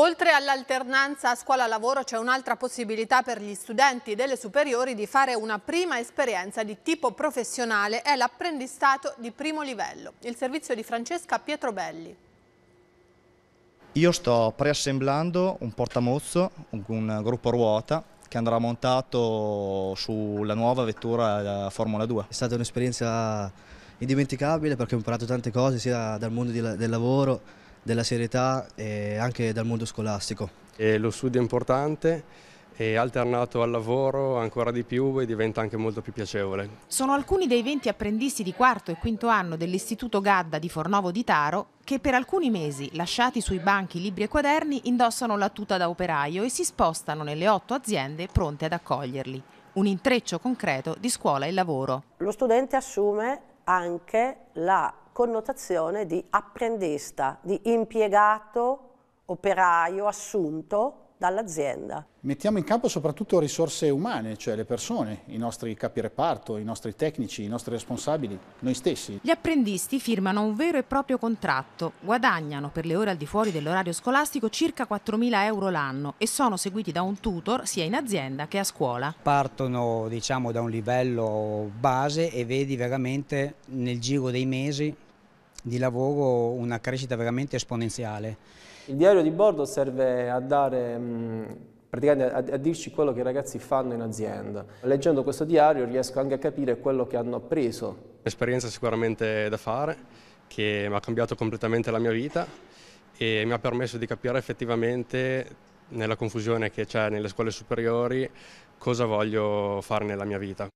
Oltre all'alternanza scuola-lavoro c'è un'altra possibilità per gli studenti delle superiori di fare una prima esperienza di tipo professionale, è l'apprendistato di primo livello. Il servizio di Francesca Pietrobelli. Io sto preassemblando un portamozzo, un gruppo ruota che andrà montato sulla nuova vettura Formula 2. È stata un'esperienza indimenticabile perché ho imparato tante cose sia dal mondo del lavoro della serietà e anche dal mondo scolastico. E lo studio è importante e alternato al lavoro ancora di più e diventa anche molto più piacevole. Sono alcuni dei 20 apprendisti di quarto e quinto anno dell'Istituto Gadda di Fornovo di Taro che per alcuni mesi, lasciati sui banchi, libri e quaderni, indossano la tuta da operaio e si spostano nelle otto aziende pronte ad accoglierli. Un intreccio concreto di scuola e lavoro. Lo studente assume anche la connotazione di apprendista, di impiegato, operaio, assunto, dall'azienda. Mettiamo in campo soprattutto risorse umane, cioè le persone, i nostri capi reparto, i nostri tecnici, i nostri responsabili, noi stessi. Gli apprendisti firmano un vero e proprio contratto, guadagnano per le ore al di fuori dell'orario scolastico circa 4.000 euro l'anno e sono seguiti da un tutor sia in azienda che a scuola. Partono diciamo da un livello base e vedi veramente nel giro dei mesi di lavoro una crescita veramente esponenziale. Il diario di bordo serve a dare mh, mm, praticamente a, a, dirci quello che i ragazzi fanno in azienda. Leggendo questo diario riesco anche a capire quello che hanno appreso. Un'esperienza sicuramente da fare, che mi ha cambiato completamente la mia vita e mi ha permesso di capire effettivamente nella confusione che c'è nelle scuole superiori cosa voglio fare nella mia vita.